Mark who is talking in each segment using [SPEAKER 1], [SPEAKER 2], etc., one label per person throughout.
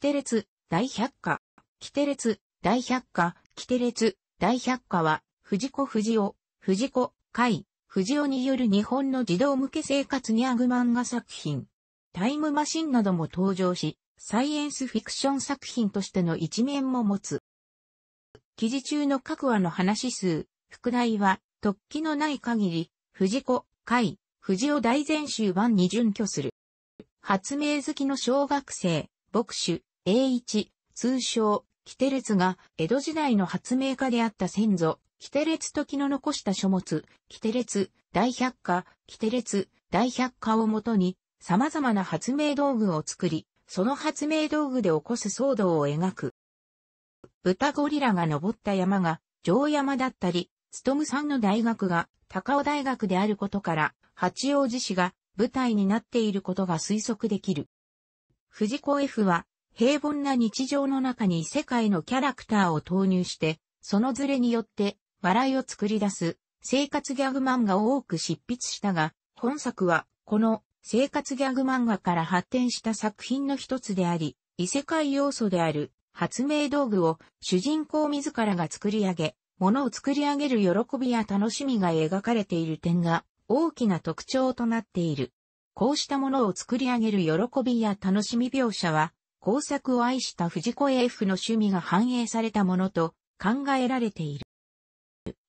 [SPEAKER 1] キテレツ、大百科。キテレツ、大百科、キテレツ、大百科は、藤子藤尾、藤子、海、藤尾による日本の児童向け生活ギャグ漫画作品。タイムマシンなども登場し、サイエンスフィクション作品としての一面も持つ。記事中の各話の話数、副題は、突起のない限り、藤子、海、藤尾大全集版に準拠する。発明好きの小学生、牧師、栄一、通称、キテレツが、江戸時代の発明家であった先祖、キテレツ時の残した書物、キテレツ、大百科、キテレツ、大百科をもとに、様々な発明道具を作り、その発明道具で起こす騒動を描く。豚ゴリラが登った山が、城山だったり、つとむさんの大学が、高尾大学であることから、八王子市が舞台になっていることが推測できる。藤子 F は、平凡な日常の中に世界のキャラクターを投入して、そのズレによって笑いを作り出す生活ギャグ漫画を多く執筆したが、本作はこの生活ギャグ漫画から発展した作品の一つであり、異世界要素である発明道具を主人公自らが作り上げ、物を作り上げる喜びや楽しみが描かれている点が大きな特徴となっている。こうしたものを作り上げる喜びや楽しみ描写は、工作を愛した藤子 AF の趣味が反映されたものと考えられている。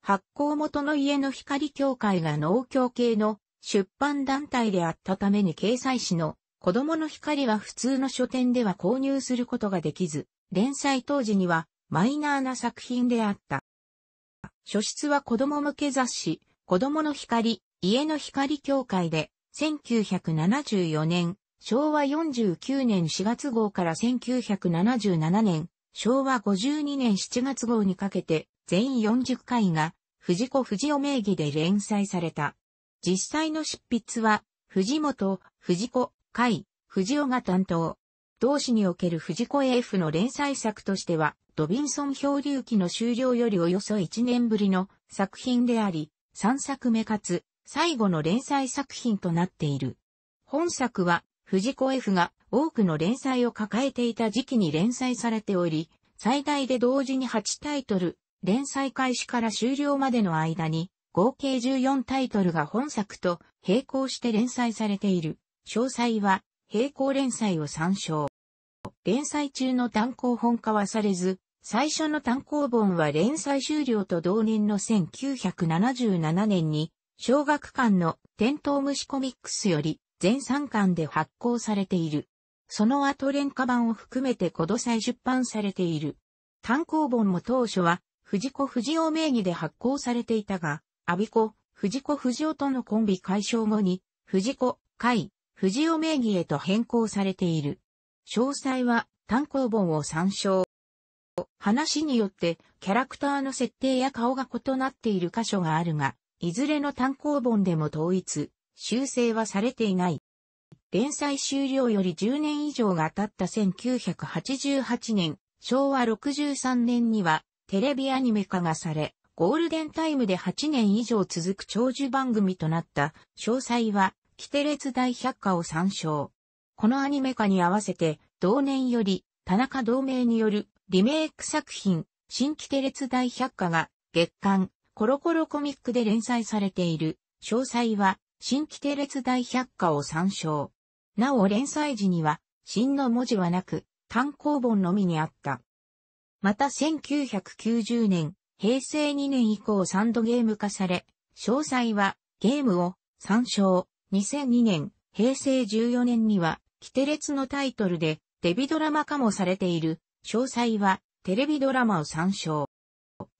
[SPEAKER 1] 発行元の家の光協会が農協系の出版団体であったために掲載誌の子供の光は普通の書店では購入することができず、連載当時にはマイナーな作品であった。書室は子供向け雑誌、子供の光、家の光協会で1974年昭和49年4月号から1977年、昭和52年7月号にかけて、全40回が、藤子藤尾名義で連載された。実際の執筆は、藤本、藤子、海、藤尾が担当。同誌における藤子 AF の連載作としては、ドビンソン漂流記の終了よりおよそ1年ぶりの作品であり、3作目かつ、最後の連載作品となっている。本作は、藤子 F が多くの連載を抱えていた時期に連載されており、最大で同時に8タイトル、連載開始から終了までの間に、合計14タイトルが本作と並行して連載されている。詳細は、並行連載を参照。連載中の単行本化はされず、最初の単行本は連載終了と同年の1977年に、小学館のテントウムシコミックスより全3巻で発行されている。その後廉価版を含めて古土再出版されている。単行本も当初は、藤子藤尾雄名義で発行されていたが、阿ビ子、藤子藤尾雄とのコンビ解消後に、藤子、海、藤雄名義へと変更されている。詳細は単行本を参照。話によってキャラクターの設定や顔が異なっている箇所があるが、いずれの単行本でも統一、修正はされていない。連載終了より10年以上が経った1988年、昭和63年にはテレビアニメ化がされ、ゴールデンタイムで8年以上続く長寿番組となった詳細は、キテレツ大百科を参照。このアニメ化に合わせて、同年より、田中同盟によるリメイク作品、新キテレツ大百科が月刊コロコロコミックで連載されている。詳細は、新規テレツ大百科を参照。なお連載時には、新の文字はなく、単行本のみにあった。また1990年、平成2年以降サンドゲーム化され、詳細はゲームを参照。2002年、平成14年には、キテレツのタイトルで、デビドラマ化もされている。詳細は、テレビドラマを参照。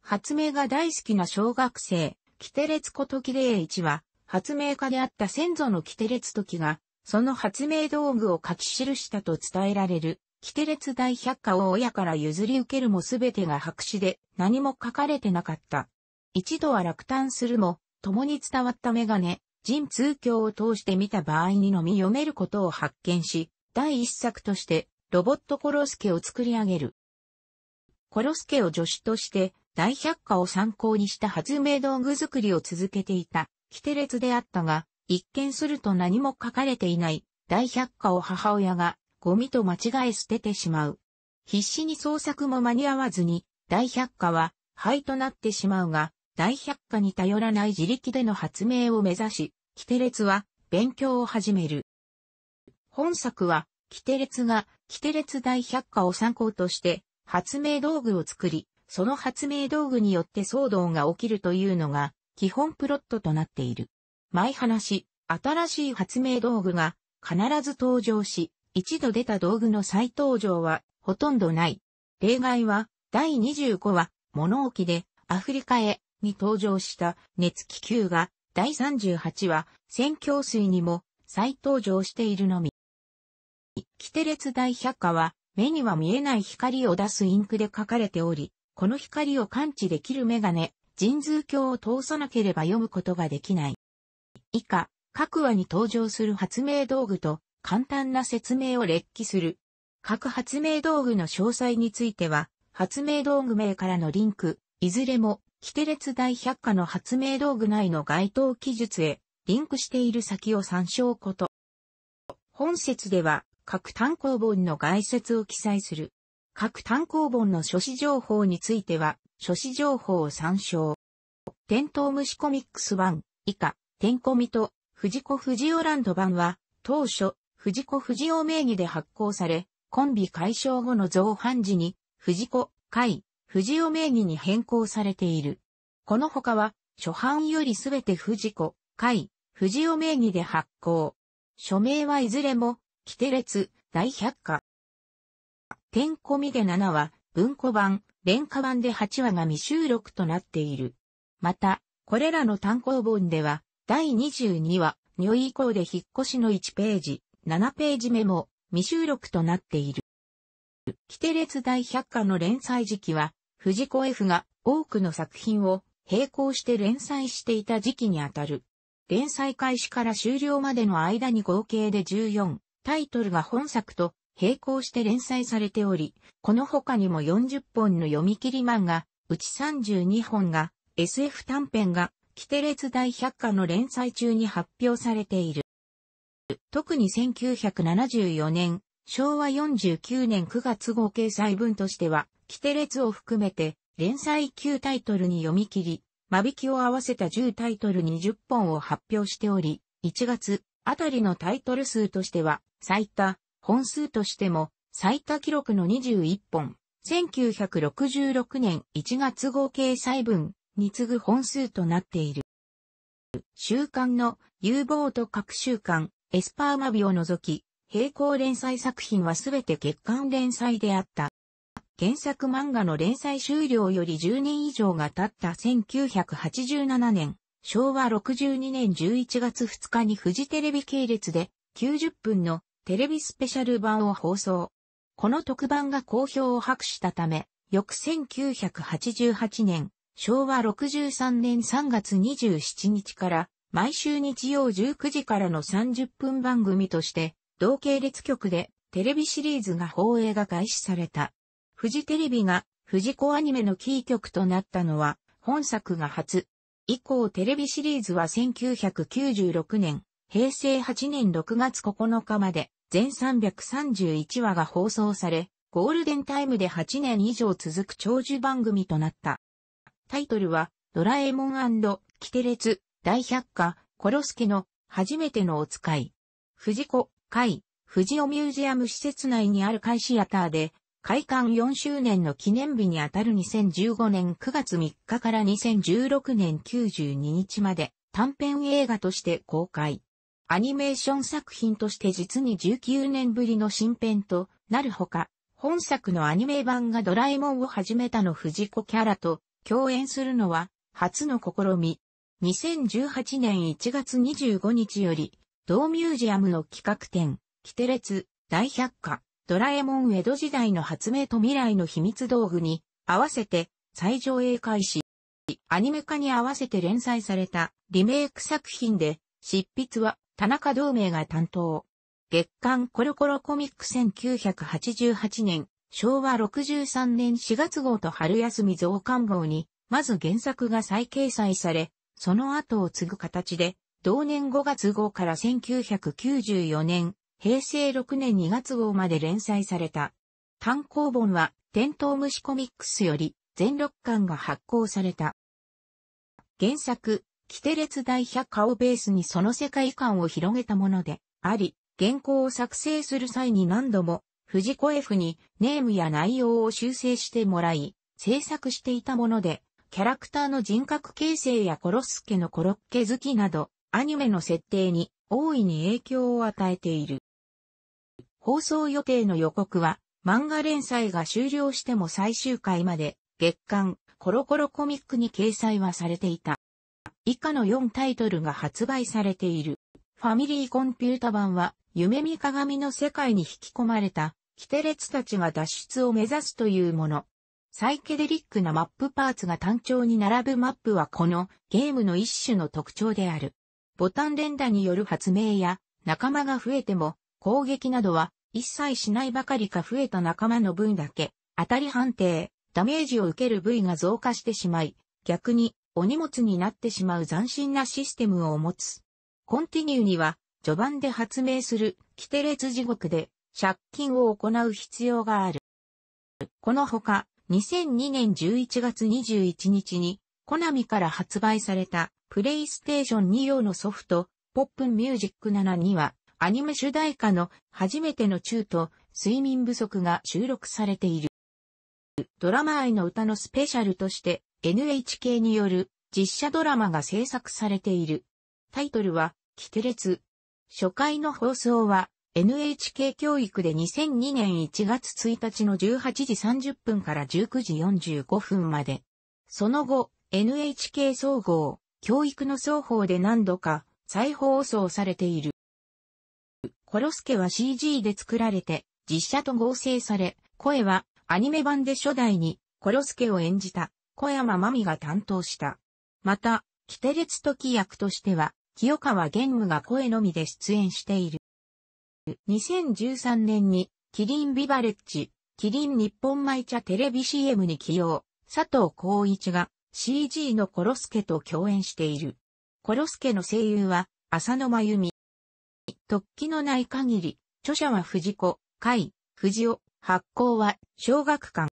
[SPEAKER 1] 発明が大好きな小学生、キテレツこときれい1は、発明家であった先祖のキテレツ時が、その発明道具を書き記したと伝えられる、キテレツ大百科を親から譲り受けるもすべてが白紙で何も書かれてなかった。一度は落胆するも、共に伝わったメガネ、人通教を通して見た場合にのみ読めることを発見し、第一作としてロボットコロスケを作り上げる。コロスケを助手として大百科を参考にした発明道具作りを続けていたキテレツであったが、一見すると何も書かれていない大百科を母親がゴミと間違え捨ててしまう。必死に捜索も間に合わずに、大百科は灰となってしまうが、大百科に頼らない自力での発明を目指し、キテレツは勉強を始める。本作は、キテレツが、キテレツ大百科を参考として、発明道具を作り、その発明道具によって騒動が起きるというのが、基本プロットとなっている。毎話、新しい発明道具が必ず登場し、一度出た道具の再登場はほとんどない。例外は、第25話、物置でアフリカへに登場した熱気球が、第38話、戦況水にも再登場しているのみ。キテレツ大百科は、目には見えない光を出すインクで書かれており、この光を感知できるメガネ、神通教を通さなければ読むことができない。以下、各話に登場する発明道具と簡単な説明を列記する。各発明道具の詳細については、発明道具名からのリンク、いずれも、規定列大百科の発明道具内の該当記述へ、リンクしている先を参照こと。本節では、各単行本の概説を記載する。各単行本の書誌情報については、書誌情報を参照。テントウムシコミックス版以下、テンコミと藤子藤尾ランド版は、当初、藤子藤尾名義で発行され、コンビ解消後の増版時に、藤子、会、藤尾名義に変更されている。この他は、初版よりすべて藤子、会、藤尾名義で発行。署名はいずれも、規定列、大百科。ンコミで7は、文庫版、廉価版で8話が未収録となっている。また、これらの単行本では、第22話、女以降で引っ越しの1ページ、7ページ目も未収録となっている。キテレツ大百科の連載時期は、藤子 F が多くの作品を並行して連載していた時期にあたる。連載開始から終了までの間に合計で14タイトルが本作と並行して連載されており、この他にも40本の読み切り漫画、うち32本が SF 短編が、キテレツ大百科の連載中に発表されている。特に1974年、昭和49年9月号掲載分としては、キテレツを含めて、連載9タイトルに読み切り、間引きを合わせた10タイトル20本を発表しており、1月あたりのタイトル数としては、最多本数としても最多記録の21本、1966年1月号掲載分に次ぐ本数となっている。週刊の U 望と各週刊、エスパーマビを除き、並行連載作品はすべて月刊連載であった。原作漫画の連載終了より10年以上が経った1987年、昭和62年11月2日にフジテレビ系列で90分のテレビスペシャル版を放送。この特番が好評を博したため、翌1988年、昭和63年3月27日から、毎週日曜19時からの30分番組として、同系列局でテレビシリーズが放映が開始された。フジテレビがフジコアニメのキー局となったのは本作が初。以降テレビシリーズは1996年、平成8年6月9日まで全331話が放送され、ゴールデンタイムで8年以上続く長寿番組となった。タイトルは、ドラえもんキテレツ、大百科、コロスケの、初めてのお使い。藤子、会、藤尾ミュージアム施設内にある会シアターで、開館4周年の記念日にあたる2015年9月3日から2016年92日まで、短編映画として公開。アニメーション作品として実に19年ぶりの新編となるほか、本作のアニメ版がドラえもんを始めたの藤子キャラと共演するのは初の試み。2018年1月25日より、同ミュージアムの企画展、キテレツ、大百科、ドラえもん江戸時代の発明と未来の秘密道具に合わせて再上映開始。アニメ化に合わせて連載されたリメイク作品で、執筆は田中同盟が担当。月刊コロコロコミック1988年、昭和63年4月号と春休み増刊号に、まず原作が再掲載され、その後を継ぐ形で、同年5月号から1994年、平成6年2月号まで連載された。単行本は、テントウムシコミックスより、全6巻が発行された。原作、キテレツ大百科をベースにその世界観を広げたものであり、原稿を作成する際に何度も、藤子 F にネームや内容を修正してもらい、制作していたもので、キャラクターの人格形成やコロスケのコロッケ好きなど、アニメの設定に大いに影響を与えている。放送予定の予告は、漫画連載が終了しても最終回まで、月刊コロコロコミックに掲載はされていた。以下の4タイトルが発売されている。ファミリーコンピュータ版は、夢見鏡の世界に引き込まれた、キテレツたちが脱出を目指すというもの。サイケデリックなマップパーツが単調に並ぶマップはこのゲームの一種の特徴である。ボタン連打による発明や仲間が増えても攻撃などは一切しないばかりか増えた仲間の分だけ当たり判定、ダメージを受ける部位が増加してしまい、逆にお荷物になってしまう斬新なシステムを持つ。コンティニューには、序盤で発明する、キテレツ地獄で、借金を行う必要がある。このほか、2002年11月21日に、コナミから発売された、プレイステーション2用のソフト、ポップンミュージック7には、アニメ主題歌の初めての中と睡眠不足が収録されている。ドラマ愛の歌のスペシャルとして NHK による実写ドラマが制作されている。タイトルは、キテレツ。初回の放送は、NHK 教育で2002年1月1日の18時30分から19時45分まで。その後、NHK 総合、教育の双方で何度か再放送されている。コロスケは CG で作られて、実写と合成され、声はアニメ版で初代にコロスケを演じた。小山真美が担当した。また、キテレツ時役としては、清川玄武が声のみで出演している。2013年に、キリンビバレッジ、キリン日本舞茶テレビ CM に起用、佐藤浩一が CG のコロスケと共演している。コロスケの声優は、浅野真由美。突起のない限り、著者は藤子、海、藤尾、発行は、小学館。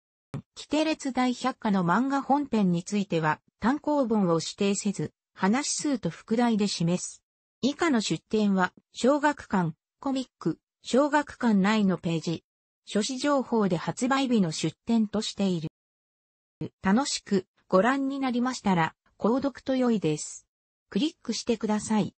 [SPEAKER 1] キ定列大百科の漫画本編については、単行本を指定せず、話数と副題で示す。以下の出典は、小学館、コミック、小学館内のページ。書誌情報で発売日の出典としている。楽しくご覧になりましたら、購読と良いです。クリックしてください。